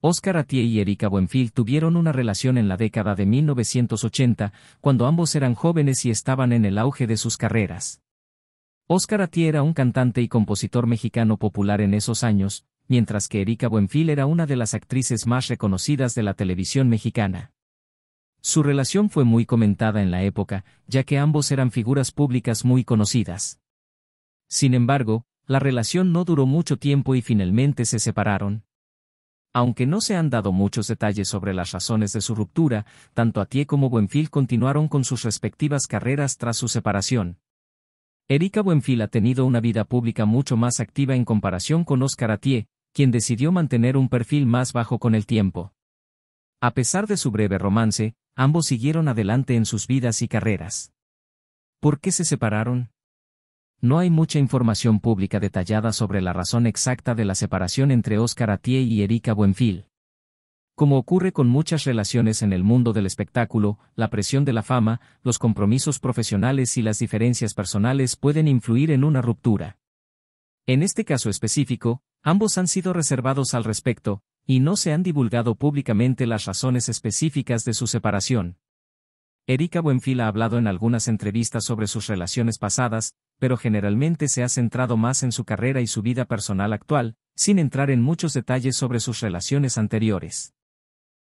Oscar Atié y Erika Buenfil tuvieron una relación en la década de 1980, cuando ambos eran jóvenes y estaban en el auge de sus carreras. Oscar Atié era un cantante y compositor mexicano popular en esos años, mientras que Erika Buenfil era una de las actrices más reconocidas de la televisión mexicana. Su relación fue muy comentada en la época, ya que ambos eran figuras públicas muy conocidas. Sin embargo, la relación no duró mucho tiempo y finalmente se separaron. Aunque no se han dado muchos detalles sobre las razones de su ruptura, tanto Atie como Buenfil continuaron con sus respectivas carreras tras su separación. Erika Buenfil ha tenido una vida pública mucho más activa en comparación con Oscar Atie, quien decidió mantener un perfil más bajo con el tiempo. A pesar de su breve romance, ambos siguieron adelante en sus vidas y carreras. ¿Por qué se separaron? No hay mucha información pública detallada sobre la razón exacta de la separación entre Oscar Atié y Erika Buenfil. Como ocurre con muchas relaciones en el mundo del espectáculo, la presión de la fama, los compromisos profesionales y las diferencias personales pueden influir en una ruptura. En este caso específico, ambos han sido reservados al respecto, y no se han divulgado públicamente las razones específicas de su separación. Erika Buenfil ha hablado en algunas entrevistas sobre sus relaciones pasadas, pero generalmente se ha centrado más en su carrera y su vida personal actual, sin entrar en muchos detalles sobre sus relaciones anteriores.